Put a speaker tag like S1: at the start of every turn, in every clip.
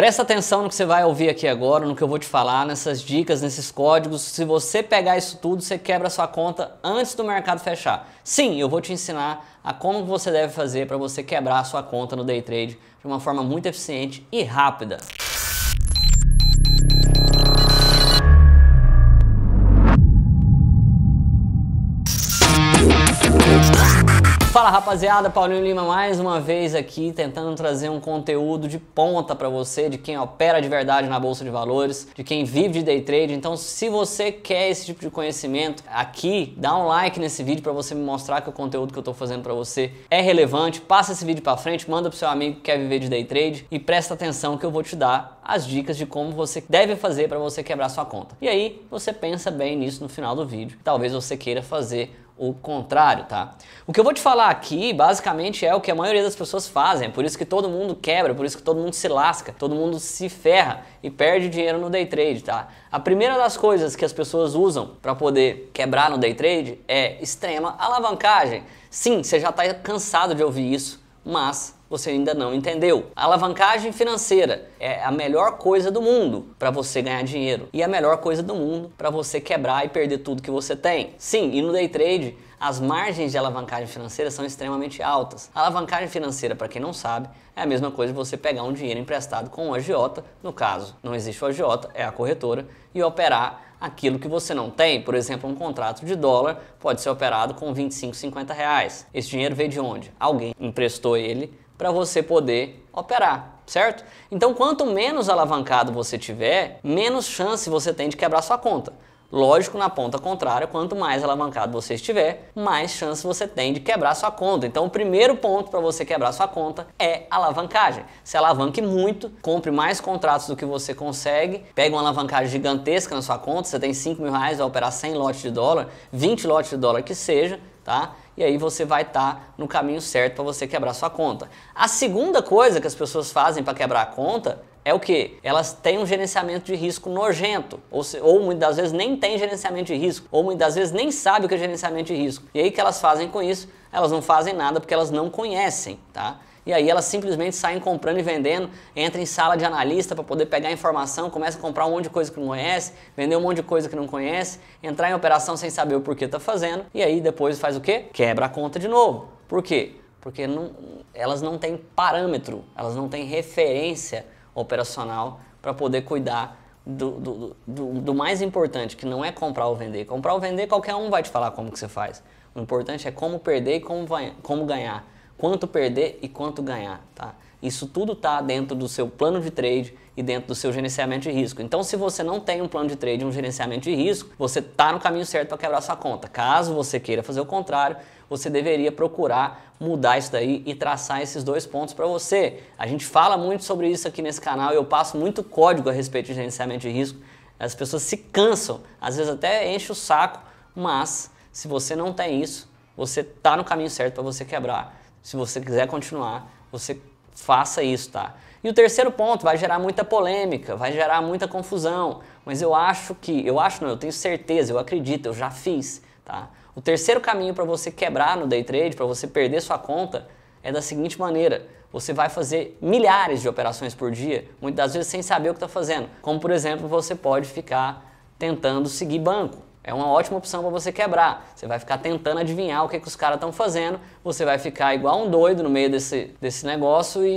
S1: Presta atenção no que você vai ouvir aqui agora, no que eu vou te falar, nessas dicas, nesses códigos. Se você pegar isso tudo, você quebra sua conta antes do mercado fechar. Sim, eu vou te ensinar a como você deve fazer para você quebrar sua conta no day trade de uma forma muito eficiente e rápida. Fala rapaziada, Paulinho Lima mais uma vez aqui tentando trazer um conteúdo de ponta para você, de quem opera de verdade na bolsa de valores, de quem vive de day trade. Então, se você quer esse tipo de conhecimento, aqui dá um like nesse vídeo para você me mostrar que o conteúdo que eu tô fazendo para você é relevante. Passa esse vídeo para frente, manda pro seu amigo que quer viver de day trade e presta atenção que eu vou te dar as dicas de como você deve fazer para você quebrar sua conta. E aí, você pensa bem nisso no final do vídeo. Talvez você queira fazer o contrário, tá? O que eu vou te falar aqui, basicamente, é o que a maioria das pessoas fazem. É por isso que todo mundo quebra, por isso que todo mundo se lasca, todo mundo se ferra e perde dinheiro no day trade, tá? A primeira das coisas que as pessoas usam para poder quebrar no day trade é extrema alavancagem. Sim, você já está cansado de ouvir isso, mas você ainda não entendeu. A alavancagem financeira é a melhor coisa do mundo para você ganhar dinheiro e a melhor coisa do mundo para você quebrar e perder tudo que você tem. Sim, e no day trade as margens de alavancagem financeira são extremamente altas. A alavancagem financeira, para quem não sabe, é a mesma coisa de você pegar um dinheiro emprestado com um agiota, no caso, não existe o agiota, é a corretora, e operar aquilo que você não tem. Por exemplo, um contrato de dólar pode ser operado com 25, 50 reais. Esse dinheiro veio de onde? Alguém emprestou ele para você poder operar, certo? Então, quanto menos alavancado você tiver, menos chance você tem de quebrar sua conta. Lógico, na ponta contrária, quanto mais alavancado você estiver, mais chance você tem de quebrar sua conta. Então, o primeiro ponto para você quebrar sua conta é alavancagem. Se alavanque muito, compre mais contratos do que você consegue, pegue uma alavancagem gigantesca na sua conta. Você tem 5 mil reais, vai operar 100 lotes de dólar, 20 lotes de dólar que seja, tá? e aí você vai estar tá no caminho certo para você quebrar sua conta. A segunda coisa que as pessoas fazem para quebrar a conta é o que? Elas têm um gerenciamento de risco nojento, ou, se, ou muitas das vezes nem tem gerenciamento de risco, ou muitas das vezes nem sabe o que é gerenciamento de risco. E aí que elas fazem com isso? Elas não fazem nada porque elas não conhecem, tá? E aí elas simplesmente saem comprando e vendendo, entram em sala de analista para poder pegar informação, começa a comprar um monte de coisa que não conhece, vender um monte de coisa que não conhece, entrar em operação sem saber o porquê está fazendo, e aí depois faz o quê? Quebra a conta de novo. Por quê? Porque não, elas não têm parâmetro, elas não têm referência operacional para poder cuidar do, do, do, do, mais importante, que não é comprar ou vender. Comprar ou vender, qualquer um vai te falar como que você faz. O importante é como perder e como, vai, como ganhar quanto perder e quanto ganhar, tá? Isso tudo está dentro do seu plano de trade e dentro do seu gerenciamento de risco. Então, se você não tem um plano de trade, um gerenciamento de risco, você está no caminho certo para quebrar sua conta. Caso você queira fazer o contrário, você deveria procurar mudar isso daí e traçar esses dois pontos para você. A gente fala muito sobre isso aqui nesse canal e eu passo muito código a respeito de gerenciamento de risco. As pessoas se cansam, às vezes até enche o saco, mas se você não tem isso, você está no caminho certo para você quebrar se você quiser continuar, você faça isso, tá? E o terceiro ponto vai gerar muita polêmica, vai gerar muita confusão, mas eu acho que, eu acho não, eu tenho certeza, eu acredito, eu já fiz, tá? O terceiro caminho para você quebrar no day trade, para você perder sua conta, é da seguinte maneira: você vai fazer milhares de operações por dia, muitas das vezes sem saber o que está fazendo. Como por exemplo, você pode ficar tentando seguir banco. É uma ótima opção para você quebrar. Você vai ficar tentando adivinhar o que, que os caras estão fazendo, você vai ficar igual um doido no meio desse, desse negócio e,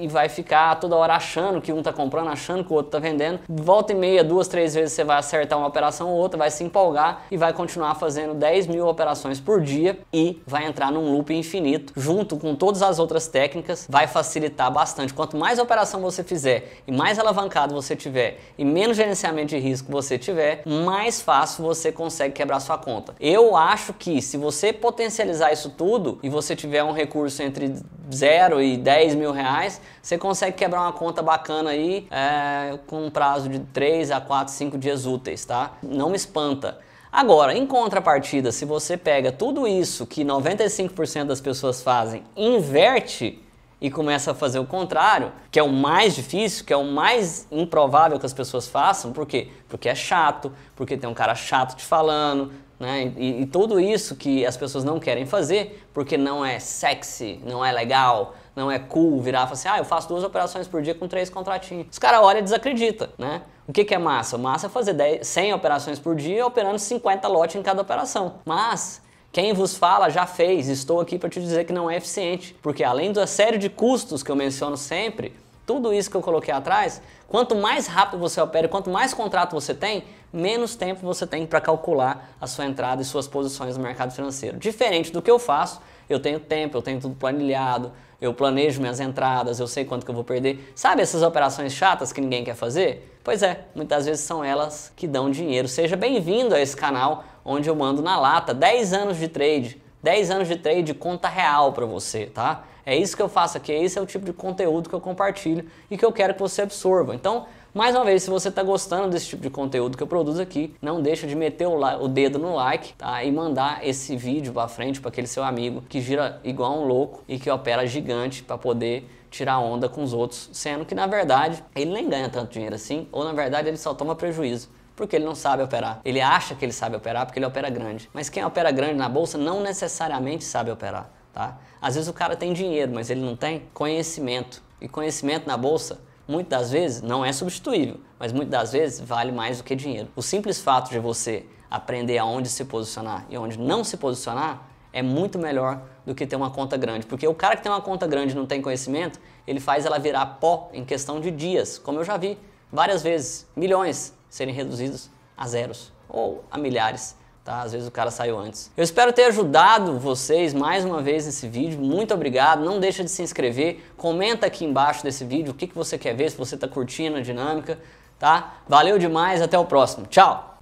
S1: e, e vai ficar toda hora achando que um está comprando, achando que o outro está vendendo. Volta e meia, duas, três vezes você vai acertar uma operação ou outra, vai se empolgar e vai continuar fazendo 10 mil operações por dia e vai entrar num loop infinito, junto com todas as outras técnicas, vai facilitar bastante. Quanto mais operação você fizer e mais alavancado você tiver e menos gerenciamento de risco você tiver, mais fácil você consegue quebrar sua conta. Eu acho que se você potencializar isso tudo e você tiver um recurso entre 0 e 10 mil reais, você consegue quebrar uma conta bacana aí é, com um prazo de 3 a 4, 5 dias úteis, tá? Não me espanta. Agora, em contrapartida, se você pega tudo isso que 95% das pessoas fazem, inverte e começa a fazer o contrário, que é o mais difícil, que é o mais improvável que as pessoas façam, por quê? Porque é chato, porque tem um cara chato te falando, né? E, e tudo isso que as pessoas não querem fazer porque não é sexy, não é legal, não é cool virar e falar assim, ah, eu faço duas operações por dia com três contratinhos. Os caras olham e desacreditam, né? O que, que é massa? Massa é fazer 10, 100 operações por dia operando 50 lotes em cada operação. Mas quem vos fala já fez, estou aqui para te dizer que não é eficiente, porque além da série de custos que eu menciono sempre, tudo isso que eu coloquei atrás, quanto mais rápido você opera, quanto mais contrato você tem, menos tempo você tem para calcular a sua entrada e suas posições no mercado financeiro. Diferente do que eu faço, eu tenho tempo, eu tenho tudo planilhado, eu planejo minhas entradas, eu sei quanto que eu vou perder. Sabe essas operações chatas que ninguém quer fazer? Pois é, muitas vezes são elas que dão dinheiro. Seja bem-vindo a esse canal onde eu mando na lata 10 anos de trade, 10 anos de trade conta real para você, tá? É isso que eu faço aqui, é esse é o tipo de conteúdo que eu compartilho e que eu quero que você absorva. Então, mais uma vez, se você está gostando desse tipo de conteúdo que eu produzo aqui, não deixa de meter o, o dedo no like tá? e mandar esse vídeo para frente para aquele seu amigo que gira igual um louco e que opera gigante para poder tirar onda com os outros, sendo que na verdade ele nem ganha tanto dinheiro assim, ou na verdade ele só toma prejuízo porque ele não sabe operar. Ele acha que ele sabe operar porque ele opera grande. Mas quem opera grande na bolsa não necessariamente sabe operar, tá? Às vezes o cara tem dinheiro, mas ele não tem conhecimento. E conhecimento na bolsa muitas das vezes não é substituível, mas muitas das vezes vale mais do que dinheiro. O simples fato de você aprender aonde se posicionar e onde não se posicionar é muito melhor do que ter uma conta grande, porque o cara que tem uma conta grande e não tem conhecimento, ele faz ela virar pó em questão de dias, como eu já vi várias vezes, milhões serem reduzidos a zeros ou a milhares tá? Às vezes o cara saiu antes. Eu espero ter ajudado vocês mais uma vez nesse vídeo. Muito obrigado. Não deixa de se inscrever. Comenta aqui embaixo desse vídeo o que, que você quer ver, se você está curtindo a dinâmica, tá? Valeu demais. Até o próximo. Tchau!